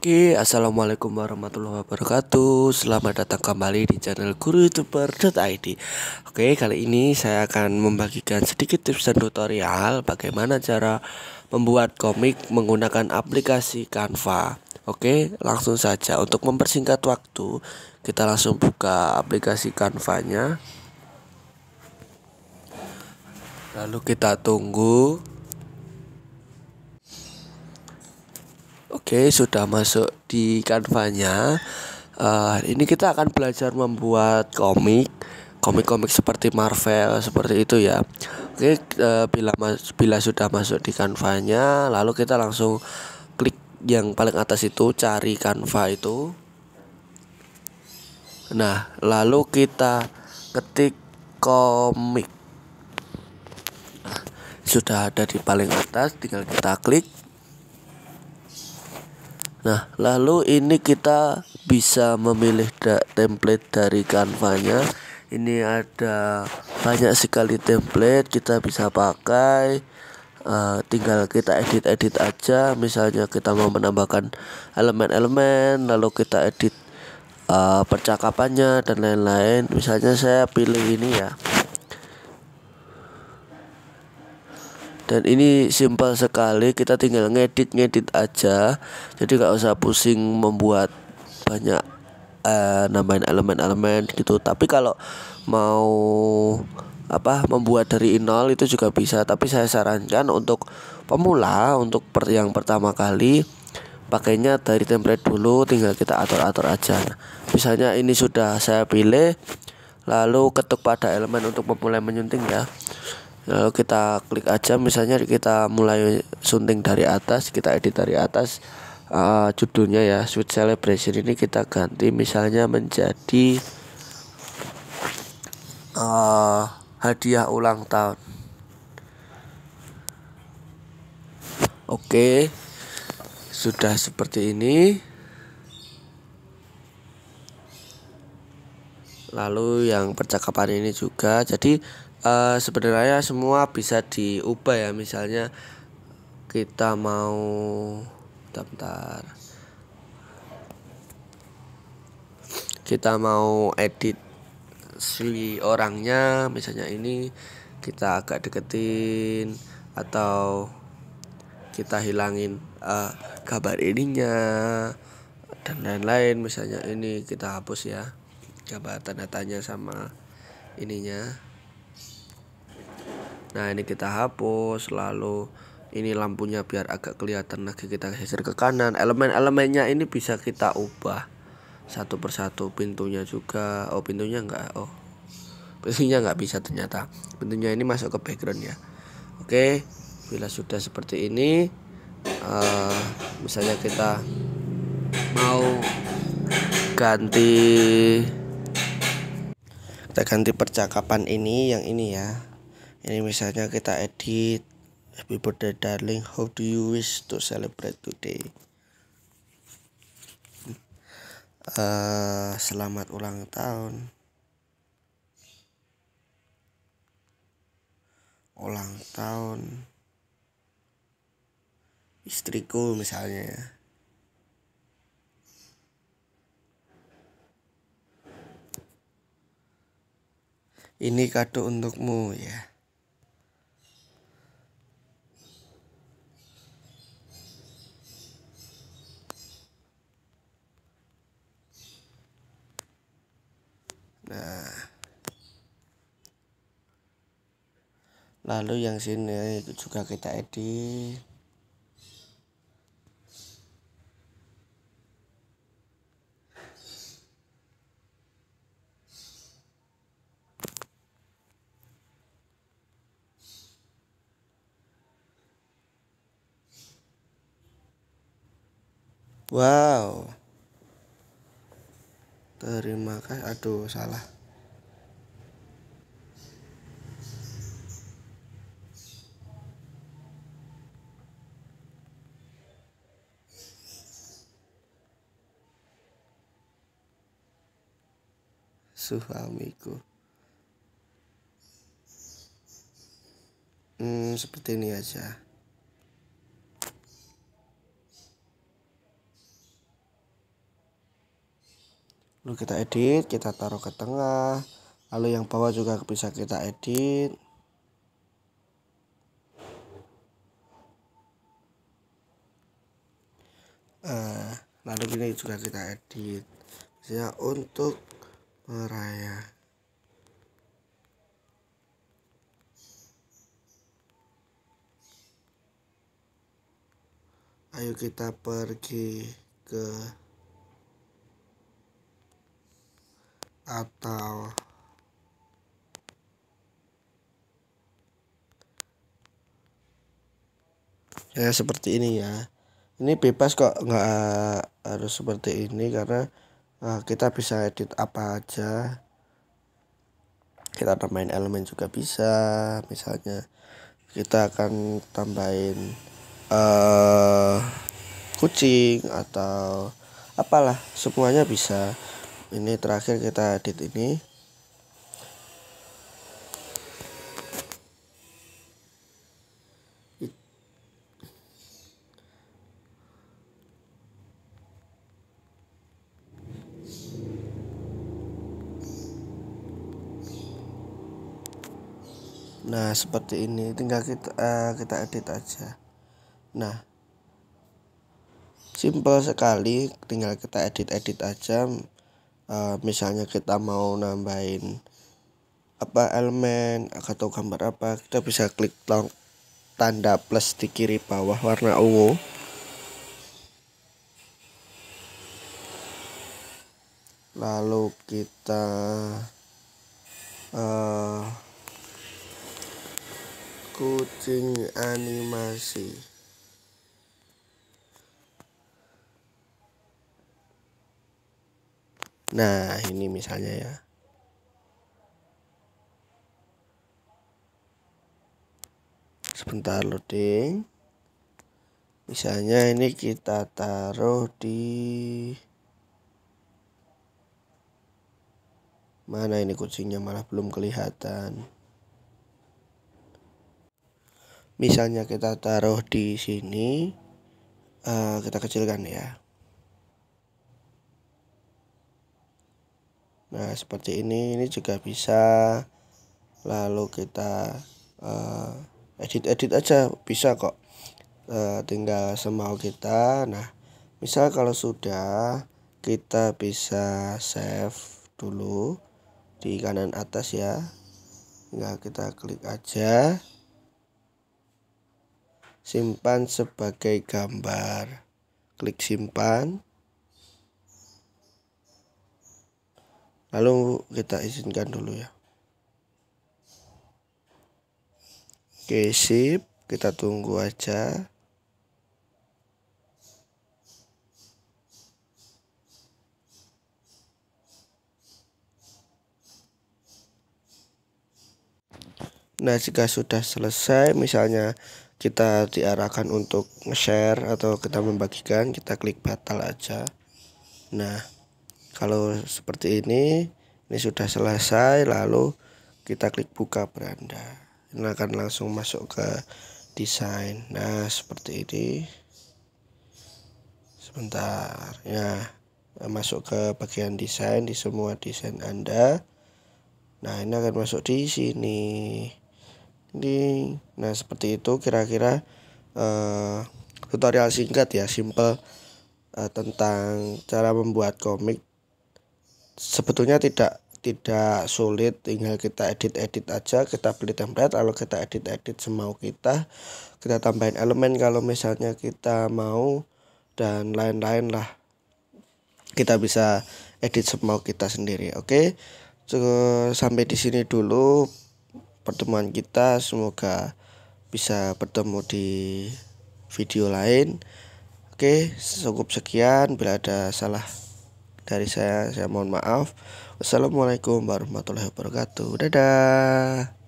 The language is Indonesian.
Oke, assalamualaikum warahmatullahi wabarakatuh. Selamat datang kembali di channel Guru Youtuber.id. Oke, kali ini saya akan membagikan sedikit tips dan tutorial bagaimana cara membuat komik menggunakan aplikasi Canva. Oke, langsung saja untuk mempersingkat waktu, kita langsung buka aplikasi Canva-nya. Lalu kita tunggu Oke, sudah masuk di kanvanya. Uh, eh, ini kita akan belajar membuat komik, komik-komik seperti Marvel seperti itu ya. Oke, uh, bila bila sudah masuk di kanvanya, lalu kita langsung klik yang paling atas itu, cari kanva itu. Nah, lalu kita ketik komik. Sudah ada di paling atas, tinggal kita klik. Nah, lalu ini kita bisa memilih da template dari kanvanya. Ini ada banyak sekali template kita bisa pakai. Uh, tinggal kita edit-edit aja. Misalnya kita mau menambahkan elemen-elemen, lalu kita edit uh, percakapannya dan lain-lain. Misalnya saya pilih ini ya. dan ini simpel sekali kita tinggal ngedit ngedit aja jadi nggak usah pusing membuat banyak uh, nambahin elemen-elemen gitu tapi kalau mau apa membuat dari nol itu juga bisa tapi saya sarankan untuk pemula untuk per yang pertama kali pakainya dari template dulu tinggal kita atur-atur aja nah, misalnya ini sudah saya pilih lalu ketuk pada elemen untuk memulai menyunting ya Lalu eh, kita klik aja misalnya kita mulai sunting dari atas, kita edit dari atas uh, judulnya ya. Switch celebration ini kita ganti misalnya menjadi uh, hadiah ulang tahun. Oke. Sudah seperti ini. lalu yang percakapan ini juga jadi uh, sebenarnya semua bisa diubah ya misalnya kita mau bentar kita mau edit si orangnya misalnya ini kita agak deketin atau kita hilangin uh, gambar ininya dan lain-lain misalnya ini kita hapus ya gambar tanda tanya sama ininya nah ini kita hapus lalu ini lampunya biar agak kelihatan lagi kita geser ke kanan elemen-elemennya ini bisa kita ubah satu persatu pintunya juga oh pintunya enggak oh pintunya enggak bisa ternyata pintunya ini masuk ke background ya oke bila sudah seperti ini uh, misalnya kita mau ganti kita ganti percakapan ini yang ini ya ini misalnya kita edit happy birthday darling how do you wish to celebrate today uh, selamat ulang tahun ulang tahun istriku misalnya ya. ini kado untukmu ya Nah. Lalu yang sini juga kita edit. Wow terima kasih aduh salah suamiku hmm, seperti ini aja lalu kita edit kita taruh ke tengah lalu yang bawah juga bisa kita edit eh, lalu ini juga kita edit Ya untuk meraya ayo kita pergi ke atau ya seperti ini ya ini bebas kok nggak harus seperti ini karena uh, kita bisa edit apa aja kita tambahin elemen juga bisa misalnya kita akan tambahin uh, kucing atau apalah semuanya bisa ini terakhir kita edit ini Nah, seperti ini tinggal kita uh, kita edit aja. Nah, simple sekali tinggal kita edit-edit aja uh, misalnya kita mau nambahin apa elemen atau gambar apa kita bisa klik tanda plus di kiri bawah warna ungu lalu kita uh, kucing animasi Nah, ini misalnya ya. Sebentar loading. Misalnya ini kita taruh di Mana ini kucingnya malah belum kelihatan. Misalnya kita taruh di sini. Uh, kita kecilkan ya. nah seperti ini ini juga bisa lalu kita edit eh, edit edit aja bisa kok uh, tinggal semau kita nah misal kalau sudah kita bisa save dulu di kanan atas ya tinggal kita klik aja simpan sebagai gambar klik simpan lalu kita izinkan dulu ya oke sip kita tunggu aja Nah, jika sudah selesai, misalnya kita diarahkan untuk share atau kita membagikan, kita klik batal aja. Nah, kalau seperti ini, ini sudah selesai lalu kita klik buka beranda. Ini akan langsung masuk ke desain. Nah, seperti ini. Sebentar. Ya, masuk ke bagian desain di semua desain Anda. Nah, ini akan masuk di sini. Ini. Nah, seperti itu kira-kira uh, tutorial singkat ya, simple uh, tentang cara membuat komik sebetulnya tidak tidak sulit tinggal kita edit-edit aja kita beli template lalu kita edit-edit semau kita kita tambahin elemen kalau misalnya kita mau dan lain-lain lah kita bisa edit semau kita sendiri oke okay? sampai di sini dulu pertemuan kita semoga bisa bertemu di video lain oke okay, cukup sekian bila ada salah dari saya. Saya mohon maaf. Wassalamualaikum warahmatullahi wabarakatuh. Dadah.